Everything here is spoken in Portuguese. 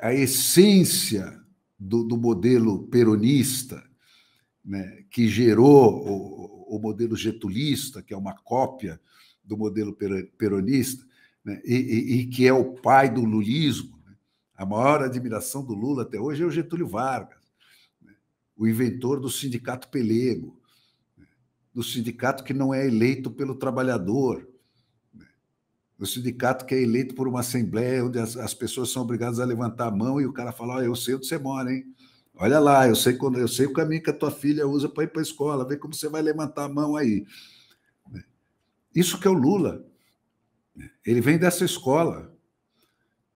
a essência do, do modelo peronista, né, que gerou o, o, modelo getulista, que é uma cópia do modelo peronista, né, e, e, e, que é o pai do lulismo. Né? A maior admiração do Lula até hoje é o Getúlio Vargas, né, o inventor do sindicato pelego, né, do sindicato que não é eleito pelo trabalhador, o sindicato que é eleito por uma assembleia onde as, as pessoas são obrigadas a levantar a mão e o cara fala, oh, eu sei onde você mora, hein? Olha lá, eu sei quando eu sei o caminho que a tua filha usa para ir para a escola, vê como você vai levantar a mão aí. Isso que é o Lula. Ele vem dessa escola.